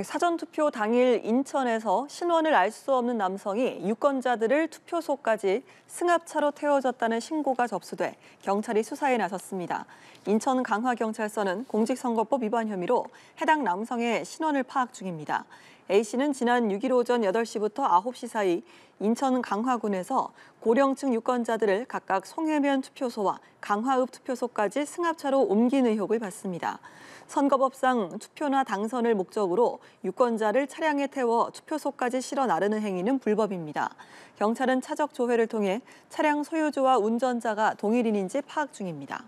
네, 사전투표 당일 인천에서 신원을 알 수 없는 남성이 유권자들을 투표소까지 승합차로 태워졌다는 신고가 접수돼 경찰이 수사에 나섰습니다. 인천 강화경찰서는 공직선거법 위반 혐의로 해당 남성의 신원을 파악 중입니다. A씨는 지난 6일 오전 8시부터 9시 사이 인천 강화군에서 고령층 유권자들을 각각 송해면 투표소와 강화읍 투표소까지 승합차로 옮긴 의혹을 받습니다. 선거법상 투표나 당선을 목적으로 유권자를 차량에 태워 투표소까지 실어 나르는 행위는 불법입니다. 경찰은 차적 조회를 통해 차량 소유주와 운전자가 동일인인지 파악 중입니다.